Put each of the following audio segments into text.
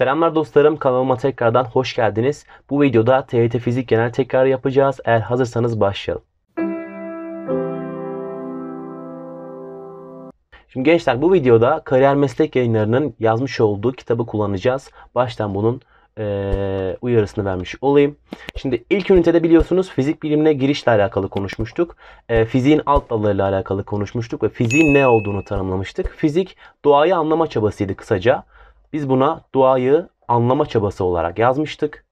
Selamlar dostlarım kanalıma tekrardan hoş geldiniz. Bu videoda TYT Fizik genel tekrarı yapacağız. Eğer hazırsanız başlayalım. Şimdi gençler bu videoda kariyer meslek yayınlarının yazmış olduğu kitabı kullanacağız. Baştan bunun e, uyarısını vermiş olayım. Şimdi ilk ünitede biliyorsunuz fizik bilimine girişle alakalı konuşmuştuk. E, fiziğin alt dallarıyla alakalı konuşmuştuk ve fiziğin ne olduğunu tanımlamıştık. Fizik doğayı anlama çabasıydı kısaca. Biz buna duayı anlama çabası olarak yazmıştık.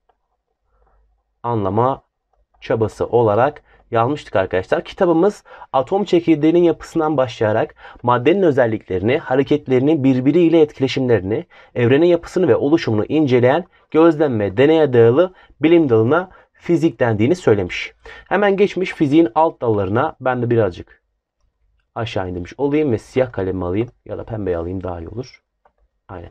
Anlama çabası olarak yazmıştık arkadaşlar. Kitabımız atom çekirdeğinin yapısından başlayarak maddenin özelliklerini, hareketlerini, birbiriyle etkileşimlerini, evrenin yapısını ve oluşumunu inceleyen gözlem ve deneye dayalı bilim dalına fizik dendiğini söylemiş. Hemen geçmiş fiziğin alt dallarına ben de birazcık aşağı indirmiş olayım ve siyah kalemi alayım ya da pembe alayım daha iyi olur. Aynen.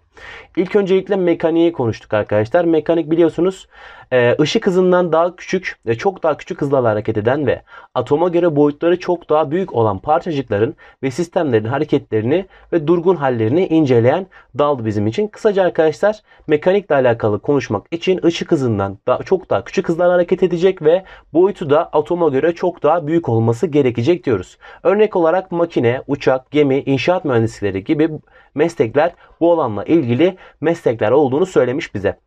İlk öncelikle mekaniği konuştuk arkadaşlar. Mekanik biliyorsunuz ee, ışık hızından daha küçük, ve çok daha küçük hızlarla hareket eden ve atoma göre boyutları çok daha büyük olan parçacıkların ve sistemlerin hareketlerini ve durgun hallerini inceleyen daldı bizim için. Kısaca arkadaşlar mekanikle alakalı konuşmak için ışık hızından daha, çok daha küçük hızlarla hareket edecek ve boyutu da atoma göre çok daha büyük olması gerekecek diyoruz. Örnek olarak makine, uçak, gemi, inşaat mühendisleri gibi meslekler bu alanla ilgili meslekler olduğunu söylemiş bize.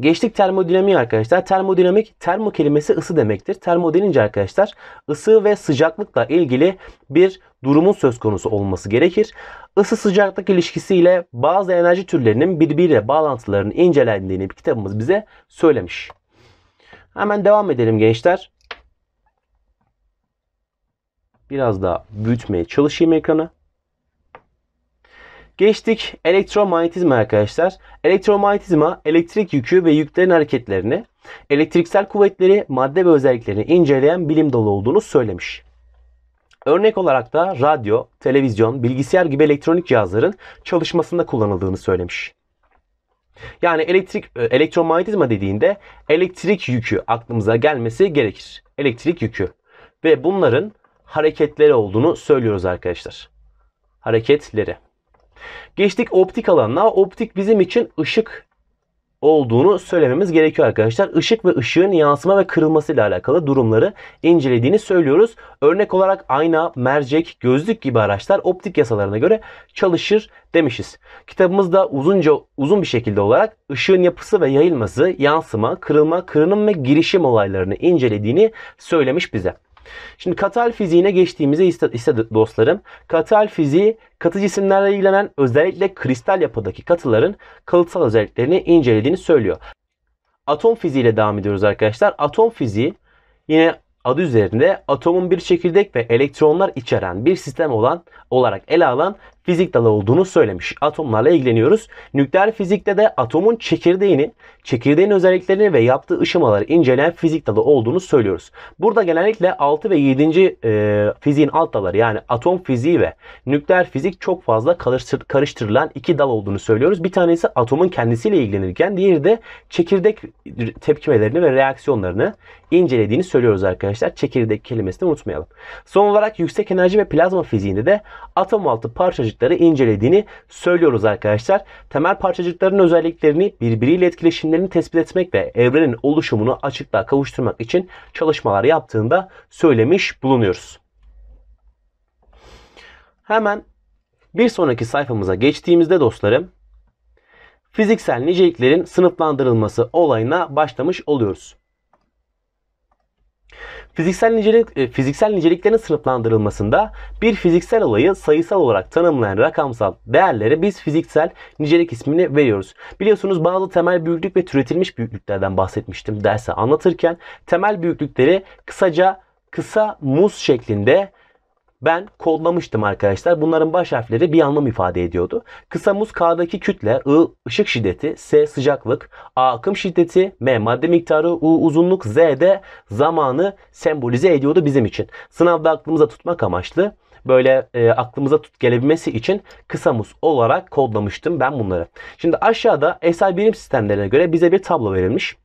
Geçtik termodinamiği arkadaşlar. Termodinamik termo kelimesi ısı demektir. Termo denince arkadaşlar ısı ve sıcaklıkla ilgili bir durumun söz konusu olması gerekir. Isı sıcaklık ilişkisiyle bazı enerji türlerinin birbiriyle bağlantılarının incelendiğini kitabımız bize söylemiş. Hemen devam edelim gençler. Biraz daha büyütmeye çalışayım ekranı. Geçtik elektromanyetizma arkadaşlar. Elektromanyetizma elektrik yükü ve yüklerin hareketlerini, elektriksel kuvvetleri, madde ve özelliklerini inceleyen bilim dalı olduğunu söylemiş. Örnek olarak da radyo, televizyon, bilgisayar gibi elektronik cihazların çalışmasında kullanıldığını söylemiş. Yani elektrik e, elektromanyetizma dediğinde elektrik yükü aklımıza gelmesi gerekir. Elektrik yükü ve bunların hareketleri olduğunu söylüyoruz arkadaşlar. Hareketleri. Geçtik optik alanına. Optik bizim için ışık olduğunu söylememiz gerekiyor arkadaşlar. Işık ve ışığın yansıma ve kırılması ile alakalı durumları incelediğini söylüyoruz. Örnek olarak ayna, mercek, gözlük gibi araçlar optik yasalarına göre çalışır demişiz. Kitabımızda uzunca uzun bir şekilde olarak ışığın yapısı ve yayılması, yansıma, kırılma, kırınım ve girişim olaylarını incelediğini söylemiş bize. Şimdi katal fiziğine geçtiğimizde ise, dostlarım katal fiziği katı cisimlerle ilgilenen özellikle kristal yapıdaki katıların kalıtsal özelliklerini incelediğini söylüyor. Atom fiziğiyle devam ediyoruz arkadaşlar. Atom fiziği yine adı üzerinde atomun bir çekirdek ve elektronlar içeren bir sistem olan olarak ele alan fizik dalı olduğunu söylemiş. Atomlarla ilgileniyoruz. Nükleer fizikte de atomun çekirdeğini, çekirdeğin özelliklerini ve yaptığı ışımaları inceleyen fizik dalı olduğunu söylüyoruz. Burada genellikle 6 ve 7. E, fiziğin alt dalları yani atom fiziği ve nükleer fizik çok fazla karıştırılan iki dal olduğunu söylüyoruz. Bir tanesi atomun kendisiyle ilgilenirken diğeri de çekirdek tepkimelerini ve reaksiyonlarını incelediğini söylüyoruz arkadaşlar. Çekirdek kelimesini unutmayalım. Son olarak yüksek enerji ve plazma fiziğinde de atom altı parçacık parçacıkları incelediğini söylüyoruz arkadaşlar. Temel parçacıkların özelliklerini birbiriyle etkileşimlerini tespit etmek ve evrenin oluşumunu açıklığa kavuşturmak için çalışmalar yaptığında söylemiş bulunuyoruz. Hemen bir sonraki sayfamıza geçtiğimizde dostlarım fiziksel niceliklerin sınıflandırılması olayına başlamış oluyoruz. Fiziksel nicelik e, fiziksel niceliklerin sınıflandırılmasında bir fiziksel olayı sayısal olarak tanımlayan rakamsal değerlere biz fiziksel nicelik ismini veriyoruz. Biliyorsunuz bazı temel büyüklük ve türetilmiş büyüklüklerden bahsetmiştim derse anlatırken temel büyüklükleri kısaca kısa muz şeklinde ben kodlamıştım arkadaşlar. Bunların baş harfleri bir anlam ifade ediyordu. Kısa muz K'daki kütle, I ışık şiddeti, S sıcaklık, A akım şiddeti, M madde miktarı, U uzunluk, Z de zamanı sembolize ediyordu bizim için. Sınavda aklımıza tutmak amaçlı böyle e, aklımıza tut gelebilmesi için kısa muz olarak kodlamıştım ben bunları. Şimdi aşağıda SI birim sistemlerine göre bize bir tablo verilmiş.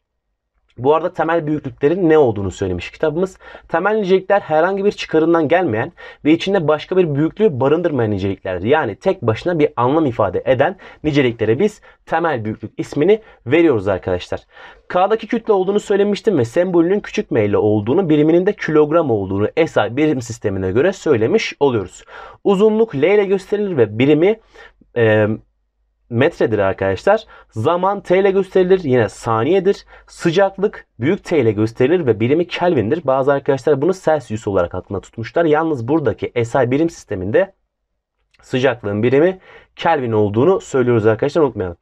Bu arada temel büyüklüklerin ne olduğunu söylemiş kitabımız. Temel nicelikler herhangi bir çıkarından gelmeyen ve içinde başka bir büyüklüğü barındırmayan niceliklerdir. Yani tek başına bir anlam ifade eden niceliklere biz temel büyüklük ismini veriyoruz arkadaşlar. K'daki kütle olduğunu söylemiştim ve sembolünün küçük m ile olduğunu, biriminin de kilogram olduğunu SI birim sistemine göre söylemiş oluyoruz. Uzunluk L ile gösterilir ve birimi e, metredir arkadaşlar. Zaman T ile gösterilir. Yine saniyedir. Sıcaklık büyük T ile gösterilir ve birimi Kelvin'dir. Bazı arkadaşlar bunu Celsius olarak aklına tutmuşlar. Yalnız buradaki SI birim sisteminde sıcaklığın birimi Kelvin olduğunu söylüyoruz arkadaşlar unutmayalım.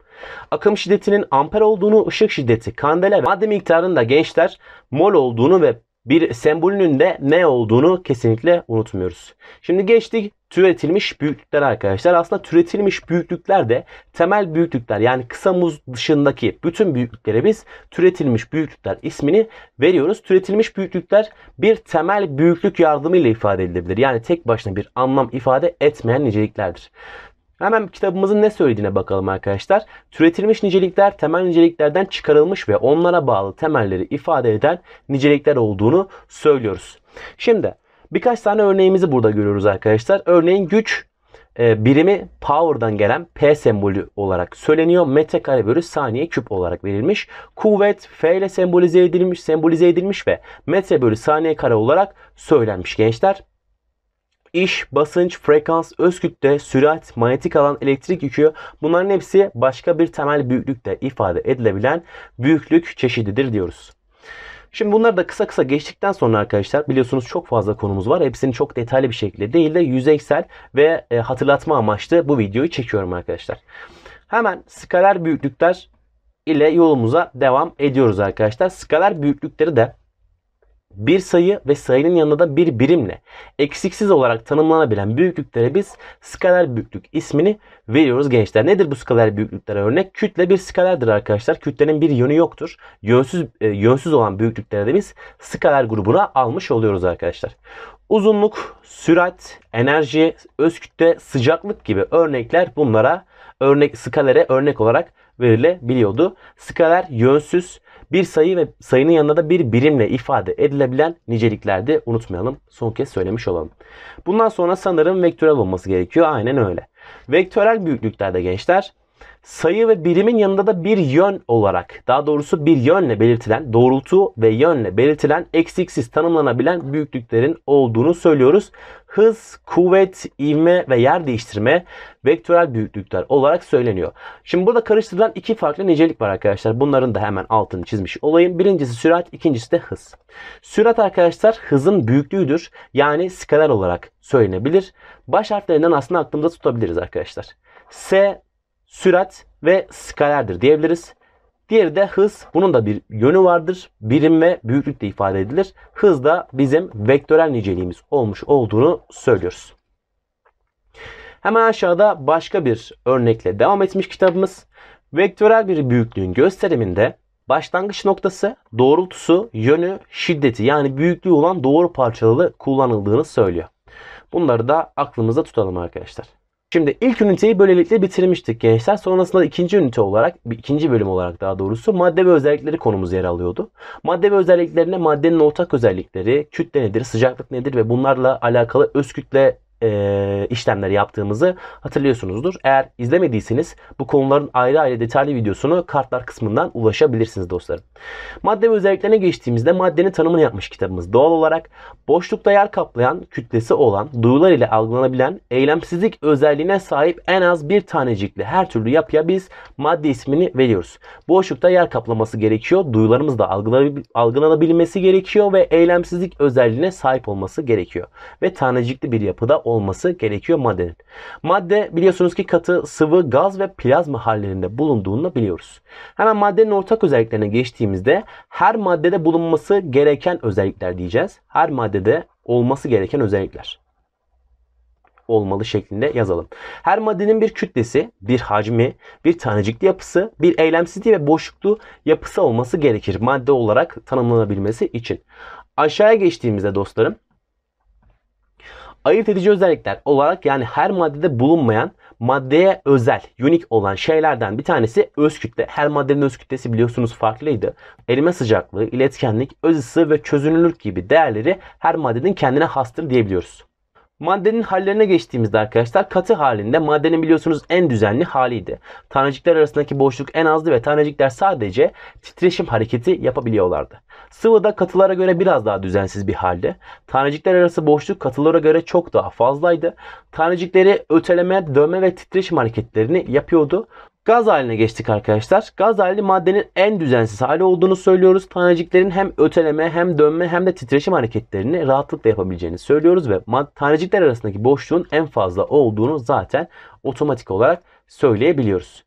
Akım şiddetinin amper olduğunu, ışık şiddeti kandela ve madde miktarının da gençler mol olduğunu ve bir sembolünün de ne olduğunu kesinlikle unutmuyoruz. Şimdi geçtik türetilmiş büyüklükler arkadaşlar. Aslında türetilmiş büyüklükler de temel büyüklükler yani kısa muz dışındaki bütün büyüklüklere biz türetilmiş büyüklükler ismini veriyoruz. Türetilmiş büyüklükler bir temel büyüklük yardımıyla ifade edilebilir. Yani tek başına bir anlam ifade etmeyen niceliklerdir. Hemen kitabımızın ne söylediğine bakalım arkadaşlar. Türetilmiş nicelikler temel niceliklerden çıkarılmış ve onlara bağlı temelleri ifade eden nicelikler olduğunu söylüyoruz. Şimdi birkaç tane örneğimizi burada görüyoruz arkadaşlar. Örneğin güç e, birimi power'dan gelen P sembolü olarak söyleniyor. Metrekare bölü saniye küp olarak verilmiş. Kuvvet F ile sembolize edilmiş, sembolize edilmiş ve metre bölü saniye kare olarak söylenmiş gençler iş, basınç, frekans, öz kütle, sürat, manyetik alan, elektrik yükü bunların hepsi başka bir temel büyüklükte ifade edilebilen büyüklük çeşididir diyoruz. Şimdi bunları da kısa kısa geçtikten sonra arkadaşlar biliyorsunuz çok fazla konumuz var. Hepsini çok detaylı bir şekilde değil de yüzeysel ve e, hatırlatma amaçlı bu videoyu çekiyorum arkadaşlar. Hemen skaler büyüklükler ile yolumuza devam ediyoruz arkadaşlar. Skaler büyüklükleri de bir sayı ve sayının yanında da bir birimle eksiksiz olarak tanımlanabilen büyüklüklere biz skaler büyüklük ismini veriyoruz gençler. Nedir bu skaler büyüklüklere örnek? Kütle bir skalerdir arkadaşlar. Kütlenin bir yönü yoktur. Yönsüz e, yönsüz olan büyüklüklere de biz skaler grubuna almış oluyoruz arkadaşlar. Uzunluk, sürat, enerji, öz kütle, sıcaklık gibi örnekler bunlara örnek skalere örnek olarak verilebiliyordu. Skaler yönsüz, bir sayı ve sayının yanında da bir birimle ifade edilebilen niceliklerdi. Unutmayalım. Son kez söylemiş olalım. Bundan sonra sanırım vektörel olması gerekiyor. Aynen öyle. Vektörel büyüklüklerde gençler sayı ve birimin yanında da bir yön olarak daha doğrusu bir yönle belirtilen doğrultu ve yönle belirtilen eksiksiz tanımlanabilen büyüklüklerin olduğunu söylüyoruz. Hız, kuvvet, ivme ve yer değiştirme vektörel büyüklükler olarak söyleniyor. Şimdi burada karıştırılan iki farklı nicelik var arkadaşlar. Bunların da hemen altını çizmiş olayım. Birincisi sürat, ikincisi de hız. Sürat arkadaşlar hızın büyüklüğüdür. Yani skaler olarak söylenebilir. Baş harflerinden aslında aklımızda tutabiliriz arkadaşlar. S sürat ve skalerdir diyebiliriz. Diğeri de hız. Bunun da bir yönü vardır. Birim ve büyüklük de ifade edilir. Hız da bizim vektörel niceliğimiz olmuş olduğunu söylüyoruz. Hemen aşağıda başka bir örnekle devam etmiş kitabımız. Vektörel bir büyüklüğün gösteriminde başlangıç noktası, doğrultusu, yönü, şiddeti yani büyüklüğü olan doğru parçalı kullanıldığını söylüyor. Bunları da aklımızda tutalım arkadaşlar. Şimdi ilk üniteyi böylelikle bitirmiştik gençler. Sonrasında ikinci ünite olarak, ikinci bölüm olarak daha doğrusu madde ve özellikleri konumuz yer alıyordu. Madde ve özelliklerine maddenin ortak özellikleri, kütle nedir, sıcaklık nedir ve bunlarla alakalı öz kütle e, işlemleri yaptığımızı hatırlıyorsunuzdur. Eğer izlemediyseniz bu konuların ayrı ayrı detaylı videosunu kartlar kısmından ulaşabilirsiniz dostlarım. Madde ve özelliklerine geçtiğimizde maddenin tanımını yapmış kitabımız. Doğal olarak boşlukta yer kaplayan, kütlesi olan, duyular ile algılanabilen, eylemsizlik özelliğine sahip en az bir tanecikli her türlü yapıya biz madde ismini veriyoruz. Boşlukta yer kaplaması gerekiyor. Duyularımız da algılanabilmesi gerekiyor ve eylemsizlik özelliğine sahip olması gerekiyor. Ve tanecikli bir yapıda olmalı olması gerekiyor maddenin. Madde biliyorsunuz ki katı, sıvı, gaz ve plazma hallerinde bulunduğunu biliyoruz. Hemen maddenin ortak özelliklerine geçtiğimizde her maddede bulunması gereken özellikler diyeceğiz. Her maddede olması gereken özellikler olmalı şeklinde yazalım. Her maddenin bir kütlesi, bir hacmi, bir tanecikli yapısı, bir eylemsizliği ve boşluklu yapısı olması gerekir madde olarak tanımlanabilmesi için. Aşağıya geçtiğimizde dostlarım ayırt edici özellikler olarak yani her maddede bulunmayan maddeye özel, unik olan şeylerden bir tanesi öz kütle. Her maddenin öz kütlesi biliyorsunuz farklıydı. Erime sıcaklığı, iletkenlik, öz ısı ve çözünürlük gibi değerleri her maddenin kendine hastır diyebiliyoruz. Maddenin hallerine geçtiğimizde arkadaşlar katı halinde maddenin biliyorsunuz en düzenli haliydi. Tanecikler arasındaki boşluk en azdı ve tanecikler sadece titreşim hareketi yapabiliyorlardı. Sıvıda katılara göre biraz daha düzensiz bir halde. Tanecikler arası boşluk katılara göre çok daha fazlaydı. Tanecikleri öteleme, dönme ve titreşim hareketlerini yapıyordu. Gaz haline geçtik arkadaşlar. Gaz hali maddenin en düzensiz hali olduğunu söylüyoruz. Taneciklerin hem öteleme hem dönme hem de titreşim hareketlerini rahatlıkla yapabileceğini söylüyoruz ve tanecikler arasındaki boşluğun en fazla olduğunu zaten otomatik olarak söyleyebiliyoruz.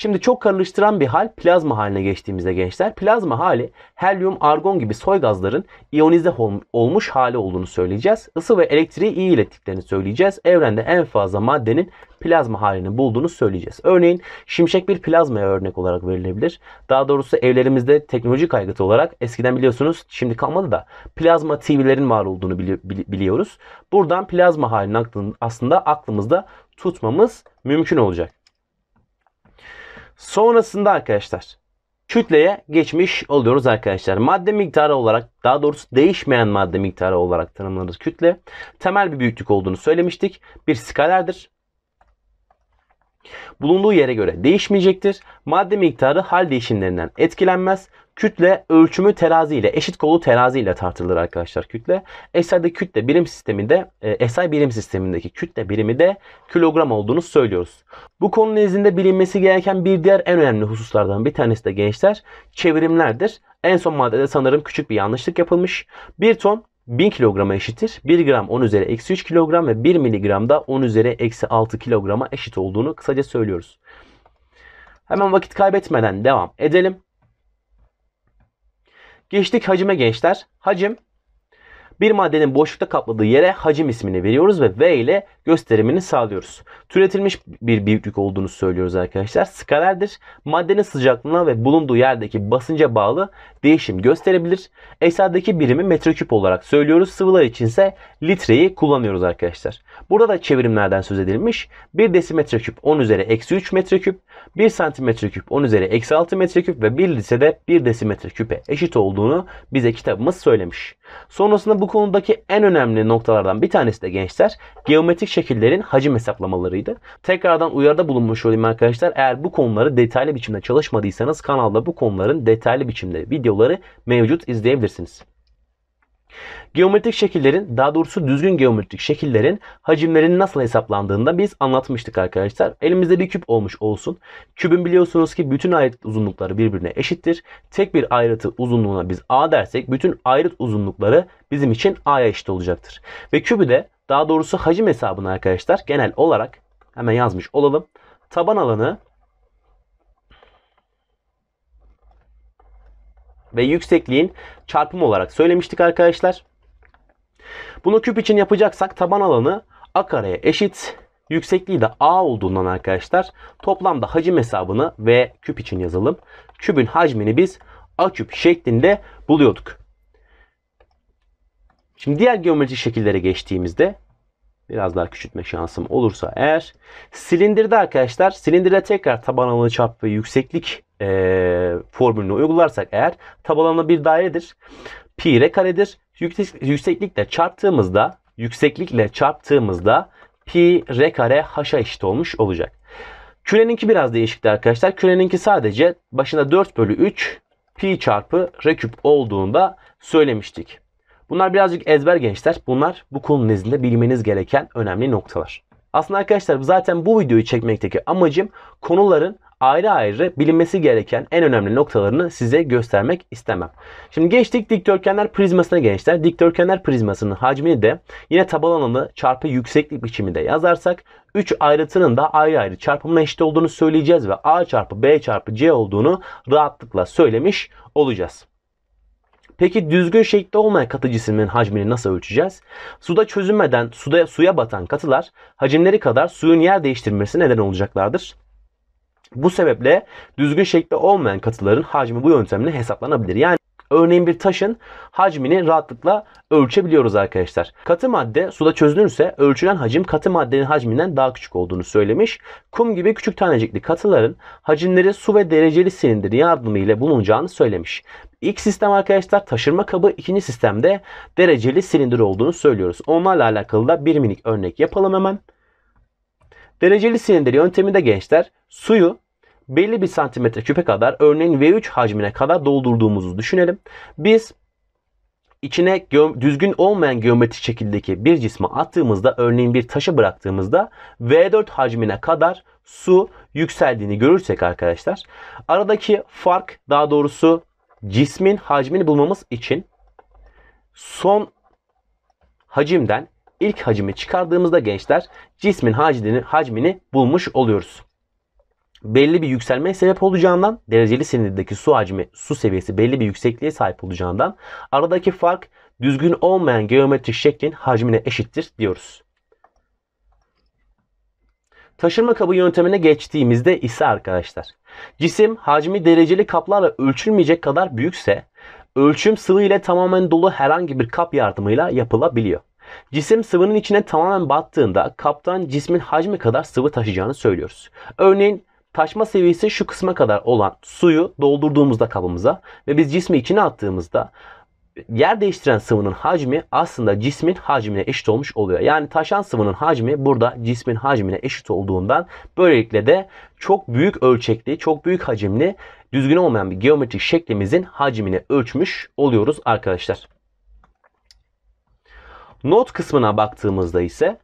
Şimdi çok karıştıran bir hal plazma haline geçtiğimizde gençler. Plazma hali helyum, argon gibi soy gazların iyonize olmuş hali olduğunu söyleyeceğiz. Isı ve elektriği iyi ilettiklerini söyleyeceğiz. Evrende en fazla maddenin plazma halini bulduğunu söyleyeceğiz. Örneğin şimşek bir plazmaya örnek olarak verilebilir. Daha doğrusu evlerimizde teknoloji kaygıtı olarak eskiden biliyorsunuz şimdi kalmadı da plazma TV'lerin var olduğunu bili bili biliyoruz. Buradan plazma halini aklın, aslında aklımızda tutmamız mümkün olacak. Sonrasında arkadaşlar kütleye geçmiş oluyoruz arkadaşlar. Madde miktarı olarak daha doğrusu değişmeyen madde miktarı olarak tanımlanır kütle. Temel bir büyüklük olduğunu söylemiştik. Bir skalerdir. Bulunduğu yere göre değişmeyecektir. Madde miktarı hal değişimlerinden etkilenmez. Kütle ölçümü terazi ile eşit kolu terazi ile tartılır arkadaşlar kütle. SI'de kütle birim sisteminde e, SI birim sistemindeki kütle birimi de kilogram olduğunu söylüyoruz. Bu konunun nezdinde bilinmesi gereken bir diğer en önemli hususlardan bir tanesi de gençler çevirimlerdir. En son maddede sanırım küçük bir yanlışlık yapılmış. 1 ton 1000 kilograma eşittir. 1 gram 10 üzeri eksi 3 kilogram ve 1 miligram da 10 üzeri eksi 6 kilograma eşit olduğunu kısaca söylüyoruz. Hemen vakit kaybetmeden devam edelim. Geçtik hacime gençler. Hacim bir maddenin boşlukta kapladığı yere hacim ismini veriyoruz ve V ile gösterimini sağlıyoruz. Türetilmiş bir büyüklük olduğunu söylüyoruz arkadaşlar. Skalerdir. Maddenin sıcaklığına ve bulunduğu yerdeki basınca bağlı değişim gösterebilir. Esadaki birimi metreküp olarak söylüyoruz. Sıvılar içinse litreyi kullanıyoruz arkadaşlar. Burada da çevirimlerden söz edilmiş. 1 desimetre küp 10 üzeri eksi 3 metreküp, 1 santimetre küp 10 üzeri eksi 6 metreküp ve 1 litrede 1 desimetre küpe eşit olduğunu bize kitabımız söylemiş. Sonrasında bu konudaki en önemli noktalardan bir tanesi de gençler geometrik şekillerin hacim hesaplamalarıydı. Tekrardan uyarıda bulunmuş olayım arkadaşlar. Eğer bu konuları detaylı biçimde çalışmadıysanız kanalda bu konuların detaylı biçimde videoları mevcut izleyebilirsiniz. Geometrik şekillerin daha doğrusu düzgün geometrik şekillerin hacimlerin nasıl hesaplandığında biz anlatmıştık arkadaşlar. Elimizde bir küp olmuş olsun. Kübün biliyorsunuz ki bütün ayrıt uzunlukları birbirine eşittir. Tek bir ayrıtı uzunluğuna biz a dersek bütün ayrıt uzunlukları bizim için a'ya eşit olacaktır. Ve kübü de daha doğrusu hacim hesabını arkadaşlar genel olarak hemen yazmış olalım. Taban alanı ve yüksekliğin çarpımı olarak söylemiştik arkadaşlar. Bunu küp için yapacaksak taban alanı a kareye eşit yüksekliği de a olduğundan arkadaşlar toplamda hacim hesabını ve küp için yazalım. Kübün hacmini biz a küp şeklinde buluyorduk. Şimdi diğer geometrik şekillere geçtiğimizde biraz daha küçültme şansım olursa eğer silindirde arkadaşlar silindirde tekrar taban alanı çap ve yükseklik e, formülünü uygularsak eğer taban alanı bir dairedir. Pi r karedir. Yüksek, yükseklikle çarptığımızda yükseklikle çarptığımızda pi r kare h'a eşit olmuş olacak. Küreninki biraz değişikti arkadaşlar. Küreninki sadece başına 4 bölü 3 pi çarpı r küp olduğunda söylemiştik. Bunlar birazcık ezber gençler. Bunlar bu konu nezdinde bilmeniz gereken önemli noktalar. Aslında arkadaşlar zaten bu videoyu çekmekteki amacım konuların ayrı ayrı bilinmesi gereken en önemli noktalarını size göstermek istemem. Şimdi geçtik dikdörtgenler prizmasına gençler. Dikdörtgenler prizmasının hacmini de yine taban alanı çarpı yükseklik biçiminde yazarsak 3 ayrıtının da ayrı ayrı çarpımına eşit olduğunu söyleyeceğiz ve A çarpı B çarpı C olduğunu rahatlıkla söylemiş olacağız. Peki düzgün şekilde olmayan katı cismin hacmini nasıl ölçeceğiz? Suda çözünmeden suda, suya batan katılar hacimleri kadar suyun yer değiştirmesi neden olacaklardır. Bu sebeple düzgün şekilde olmayan katıların hacmi bu yöntemle hesaplanabilir. Yani örneğin bir taşın hacmini rahatlıkla ölçebiliyoruz arkadaşlar. Katı madde suda çözünürse ölçülen hacim katı maddenin hacminden daha küçük olduğunu söylemiş. Kum gibi küçük tanecikli katıların hacimleri su ve dereceli silindir yardımıyla bulunacağını söylemiş. İlk sistem arkadaşlar taşırma kabı, ikinci sistemde dereceli silindir olduğunu söylüyoruz. Onlarla alakalı da bir minik örnek yapalım hemen. Dereceli silindir yönteminde gençler suyu belli bir santimetre küpe kadar örneğin V3 hacmine kadar doldurduğumuzu düşünelim. Biz içine düzgün olmayan geometrik şekildeki bir cisme attığımızda örneğin bir taşa bıraktığımızda V4 hacmine kadar su yükseldiğini görürsek arkadaşlar aradaki fark daha doğrusu cismin hacmini bulmamız için son hacimden ilk hacimi çıkardığımızda gençler cismin hacmini, hacmini bulmuş oluyoruz. Belli bir yükselmeye sebep olacağından dereceli sinirdeki su hacmi, su seviyesi belli bir yüksekliğe sahip olacağından aradaki fark düzgün olmayan geometrik şeklin hacmine eşittir diyoruz. Taşınma kabı yöntemine geçtiğimizde ise arkadaşlar cisim hacmi dereceli kaplarla ölçülmeyecek kadar büyükse ölçüm sıvı ile tamamen dolu herhangi bir kap yardımıyla yapılabiliyor. Cisim sıvının içine tamamen battığında kaptan cismin hacmi kadar sıvı taşıyacağını söylüyoruz. Örneğin taşma seviyesi şu kısma kadar olan suyu doldurduğumuzda kabımıza ve biz cismi içine attığımızda yer değiştiren sıvının hacmi aslında cismin hacmine eşit olmuş oluyor. Yani taşan sıvının hacmi burada cismin hacmine eşit olduğundan böylelikle de çok büyük ölçekli, çok büyük hacimli, düzgün olmayan bir geometrik şeklimizin hacmini ölçmüş oluyoruz arkadaşlar. Not kısmına baktığımızda ise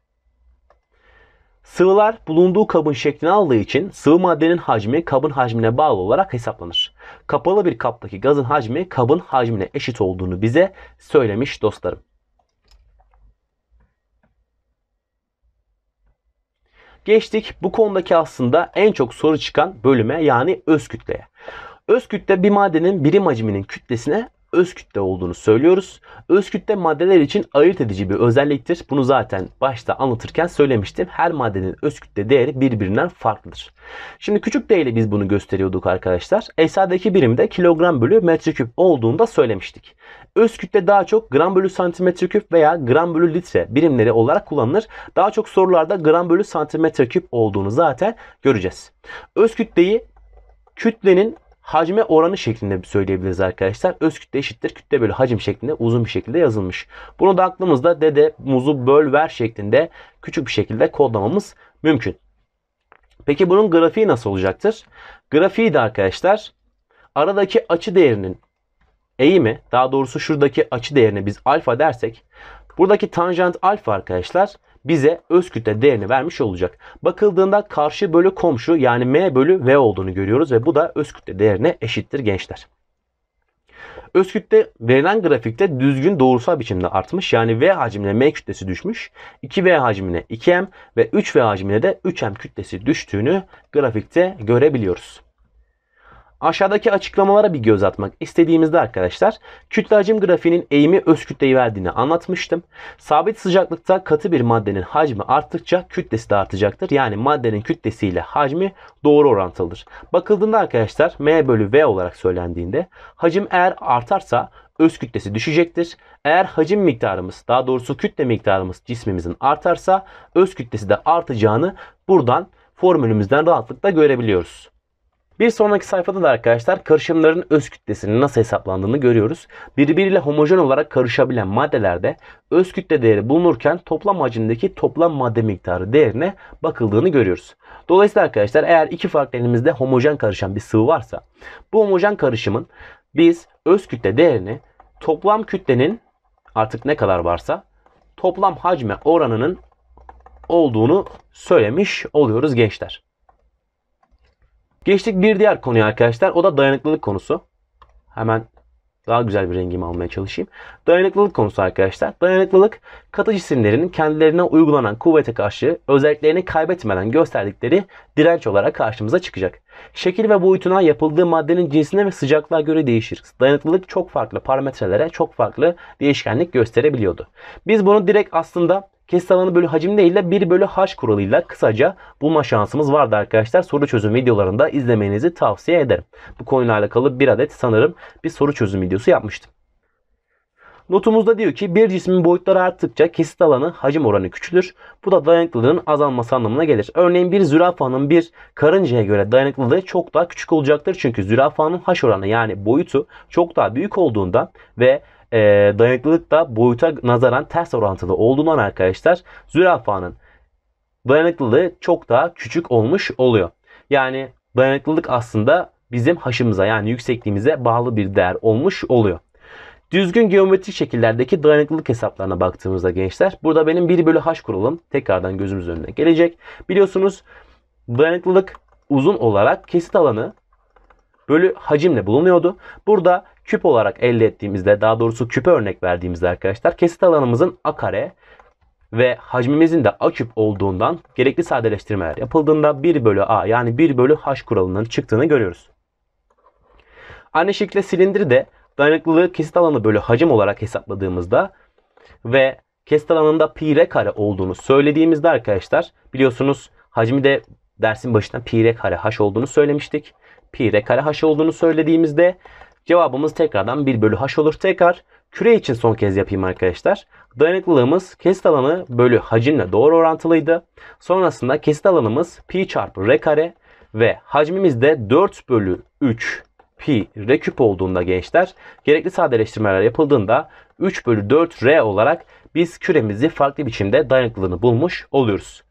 Sıvılar bulunduğu kabın şeklini aldığı için sıvı maddenin hacmi kabın hacmine bağlı olarak hesaplanır. Kapalı bir kaptaki gazın hacmi kabın hacmine eşit olduğunu bize söylemiş dostlarım. Geçtik bu konudaki aslında en çok soru çıkan bölüme yani öz kütleye. Öz kütle bir maddenin birim hacminin kütlesine öz kütle olduğunu söylüyoruz. Öz kütle maddeler için ayırt edici bir özelliktir. Bunu zaten başta anlatırken söylemiştim. Her maddenin öz kütle değeri birbirinden farklıdır. Şimdi küçük d ile biz bunu gösteriyorduk arkadaşlar. SA'daki birimde kilogram bölü metreküp olduğunu da söylemiştik. Öz kütle daha çok gram bölü santimetre küp veya gram bölü litre birimleri olarak kullanılır. Daha çok sorularda gram bölü santimetre küp olduğunu zaten göreceğiz. Öz kütleyi kütlenin hacme oranı şeklinde söyleyebiliriz arkadaşlar. Öz kütle eşittir kütle bölü hacim şeklinde uzun bir şekilde yazılmış. Bunu da aklımızda dede muzu böl ver şeklinde küçük bir şekilde kodlamamız mümkün. Peki bunun grafiği nasıl olacaktır? Grafiği de arkadaşlar aradaki açı değerinin eğimi daha doğrusu şuradaki açı değerine biz alfa dersek buradaki tanjant alfa arkadaşlar bize öz kütle değerini vermiş olacak. Bakıldığında karşı bölü komşu yani M bölü V olduğunu görüyoruz ve bu da öz kütle değerine eşittir gençler. Öz kütle verilen grafikte düzgün doğrusal biçimde artmış. Yani V hacmine M kütlesi düşmüş. 2V hacmine 2M ve 3V hacmine de 3M kütlesi düştüğünü grafikte görebiliyoruz. Aşağıdaki açıklamalara bir göz atmak istediğimizde arkadaşlar kütle hacim grafiğinin eğimi öz kütleyi verdiğini anlatmıştım. Sabit sıcaklıkta katı bir maddenin hacmi arttıkça kütlesi de artacaktır. Yani maddenin kütlesiyle hacmi doğru orantılıdır. Bakıldığında arkadaşlar M bölü V olarak söylendiğinde hacim eğer artarsa öz kütlesi düşecektir. Eğer hacim miktarımız daha doğrusu kütle miktarımız cismimizin artarsa öz kütlesi de artacağını buradan formülümüzden rahatlıkla görebiliyoruz. Bir sonraki sayfada da arkadaşlar karışımların öz kütlesinin nasıl hesaplandığını görüyoruz. Birbiriyle homojen olarak karışabilen maddelerde öz kütle değeri bulunurken toplam hacimdeki toplam madde miktarı değerine bakıldığını görüyoruz. Dolayısıyla arkadaşlar eğer iki farklı elimizde homojen karışan bir sıvı varsa bu homojen karışımın biz öz kütle değerini toplam kütlenin artık ne kadar varsa toplam hacme oranının olduğunu söylemiş oluyoruz gençler. Geçtik bir diğer konuya arkadaşlar. O da dayanıklılık konusu. Hemen daha güzel bir rengimi almaya çalışayım. Dayanıklılık konusu arkadaşlar. Dayanıklılık katı cisimlerin kendilerine uygulanan kuvvete karşı özelliklerini kaybetmeden gösterdikleri direnç olarak karşımıza çıkacak. Şekil ve boyutuna yapıldığı maddenin cinsine ve sıcaklığa göre değişir. Dayanıklılık çok farklı parametrelere çok farklı değişkenlik gösterebiliyordu. Biz bunu direkt aslında Kesit alanı bölü hacim değil de 1 bölü h kuralıyla kısaca bulma şansımız vardı arkadaşlar. Soru çözüm videolarında izlemenizi tavsiye ederim. Bu konuyla alakalı bir adet sanırım bir soru çözüm videosu yapmıştım. Notumuzda diyor ki bir cismin boyutları arttıkça kesit alanı hacim oranı küçülür. Bu da dayanıklılığın azalması anlamına gelir. Örneğin bir zürafanın bir karıncaya göre dayanıklılığı çok daha küçük olacaktır. Çünkü zürafanın haş oranı yani boyutu çok daha büyük olduğunda ve e, dayanıklılık da boyuta nazaran ters orantılı olduğundan arkadaşlar zürafanın dayanıklılığı çok daha küçük olmuş oluyor. Yani dayanıklılık aslında bizim haşımıza yani yüksekliğimize bağlı bir değer olmuş oluyor. Düzgün geometrik şekillerdeki dayanıklılık hesaplarına baktığımızda gençler burada benim 1 bölü h kuralım tekrardan gözümüz önüne gelecek. Biliyorsunuz dayanıklılık uzun olarak kesit alanı bölü hacimle bulunuyordu. Burada küp olarak elde ettiğimizde daha doğrusu küpe örnek verdiğimizde arkadaşlar kesit alanımızın a kare ve hacmimizin de a küp olduğundan gerekli sadeleştirmeler yapıldığında 1 bölü a yani 1 bölü h kuralının çıktığını görüyoruz. Aynı şekilde silindiri de dayanıklılığı kesit alanı bölü hacim olarak hesapladığımızda ve kesit alanında pi r kare olduğunu söylediğimizde arkadaşlar biliyorsunuz hacmi de dersin başında pi r kare h olduğunu söylemiştik. Pi r kare h olduğunu söylediğimizde Cevabımız tekrardan 1 bölü h olur. Tekrar küre için son kez yapayım arkadaşlar. Dayanıklılığımız kesit alanı bölü hacimle doğru orantılıydı. Sonrasında kesit alanımız pi çarpı r kare ve hacmimiz de 4 bölü 3 pi r küp olduğunda gençler gerekli sadeleştirmeler yapıldığında 3 bölü 4 r olarak biz küremizi farklı biçimde dayanıklılığını bulmuş oluyoruz.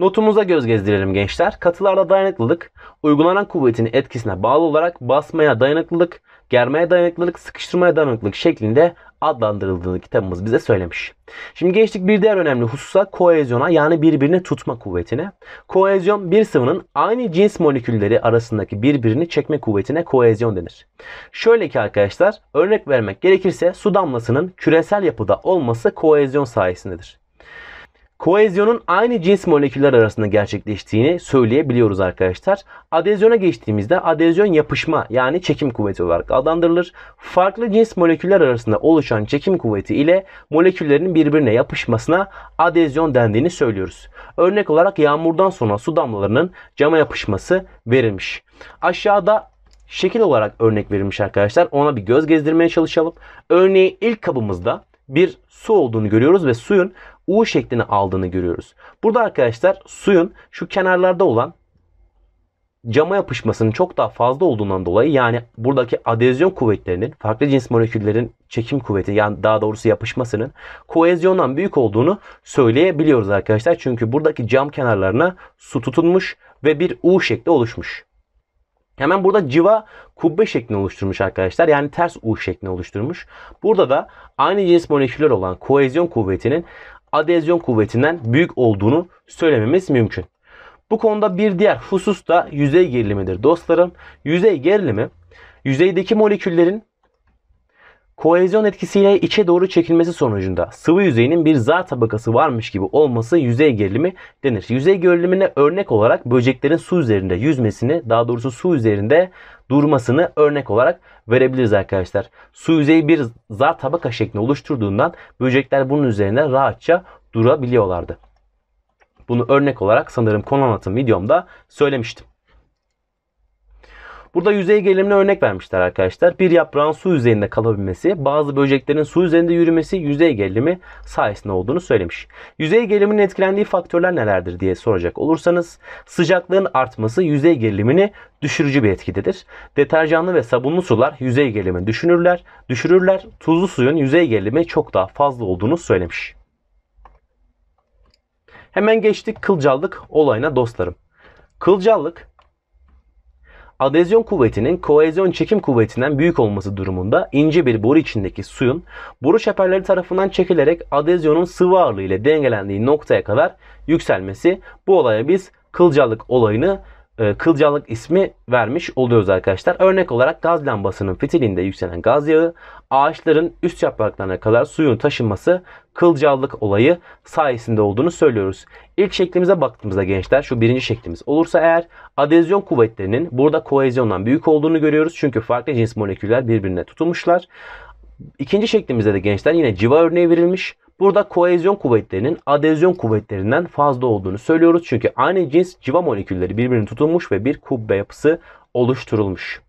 Notumuza göz gezdirelim gençler. Katılarda dayanıklılık, uygulanan kuvvetin etkisine bağlı olarak basmaya dayanıklılık, germeye dayanıklılık, sıkıştırmaya dayanıklılık şeklinde adlandırıldığını kitabımız bize söylemiş. Şimdi geçtik bir diğer önemli hususa koezyona yani birbirini tutma kuvvetine. Koezyon bir sıvının aynı cins molekülleri arasındaki birbirini çekme kuvvetine koezyon denir. Şöyle ki arkadaşlar örnek vermek gerekirse su damlasının küresel yapıda olması koezyon sayesindedir koezyonun aynı cins moleküller arasında gerçekleştiğini söyleyebiliyoruz arkadaşlar. Adezyona geçtiğimizde adezyon yapışma yani çekim kuvveti olarak adlandırılır. Farklı cins moleküller arasında oluşan çekim kuvveti ile moleküllerin birbirine yapışmasına adezyon dendiğini söylüyoruz. Örnek olarak yağmurdan sonra su damlalarının cama yapışması verilmiş. Aşağıda şekil olarak örnek verilmiş arkadaşlar. Ona bir göz gezdirmeye çalışalım. Örneğin ilk kabımızda bir su olduğunu görüyoruz ve suyun U şeklini aldığını görüyoruz. Burada arkadaşlar suyun şu kenarlarda olan cama yapışmasının çok daha fazla olduğundan dolayı yani buradaki adezyon kuvvetlerinin farklı cins moleküllerin çekim kuvveti yani daha doğrusu yapışmasının koezyondan büyük olduğunu söyleyebiliyoruz arkadaşlar. Çünkü buradaki cam kenarlarına su tutunmuş ve bir U şekli oluşmuş. Hemen burada civa kubbe şeklini oluşturmuş arkadaşlar. Yani ters U şeklini oluşturmuş. Burada da aynı cins moleküller olan koezyon kuvvetinin adezyon kuvvetinden büyük olduğunu söylememiz mümkün. Bu konuda bir diğer husus da yüzey gerilimidir dostlarım. Yüzey gerilimi yüzeydeki moleküllerin Koezyon etkisiyle içe doğru çekilmesi sonucunda sıvı yüzeyinin bir zar tabakası varmış gibi olması yüzey gerilimi denir. Yüzey gerilimine örnek olarak böceklerin su üzerinde yüzmesini daha doğrusu su üzerinde durmasını örnek olarak verebiliriz arkadaşlar. Su yüzeyi bir zar tabaka şeklinde oluşturduğundan böcekler bunun üzerinde rahatça durabiliyorlardı. Bunu örnek olarak sanırım konu anlatım videomda söylemiştim. Burada yüzey gerilimine örnek vermişler arkadaşlar. Bir yaprağın su yüzeyinde kalabilmesi, bazı böceklerin su üzerinde yürümesi yüzey gerilimi sayesinde olduğunu söylemiş. Yüzey geriliminin etkilendiği faktörler nelerdir diye soracak olursanız sıcaklığın artması yüzey gerilimini düşürücü bir etkidedir. Deterjanlı ve sabunlu sular yüzey gerilimini düşünürler, düşürürler. Tuzlu suyun yüzey gerilimi çok daha fazla olduğunu söylemiş. Hemen geçtik kılcallık olayına dostlarım. Kılcallık adezyon kuvvetinin koezyon çekim kuvvetinden büyük olması durumunda ince bir boru içindeki suyun boru çeperleri tarafından çekilerek adezyonun sıvı ağırlığı ile dengelendiği noktaya kadar yükselmesi bu olaya biz kılcalık olayını e, Kılcalık ismi vermiş oluyoruz arkadaşlar. Örnek olarak gaz lambasının fitilinde yükselen gaz yağı ağaçların üst yapraklarına kadar suyun taşınması kılcallık olayı sayesinde olduğunu söylüyoruz. İlk şeklimize baktığımızda gençler şu birinci şeklimiz olursa eğer adezyon kuvvetlerinin burada koezyondan büyük olduğunu görüyoruz. Çünkü farklı cins moleküller birbirine tutulmuşlar. İkinci şeklimizde de gençler yine civa örneği verilmiş. Burada koezyon kuvvetlerinin adezyon kuvvetlerinden fazla olduğunu söylüyoruz. Çünkü aynı cins civa molekülleri birbirine tutulmuş ve bir kubbe yapısı oluşturulmuş.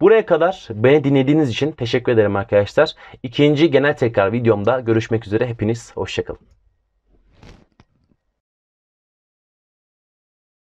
Buraya kadar beni dinlediğiniz için teşekkür ederim arkadaşlar. İkinci genel tekrar videomda görüşmek üzere. Hepiniz hoşçakalın.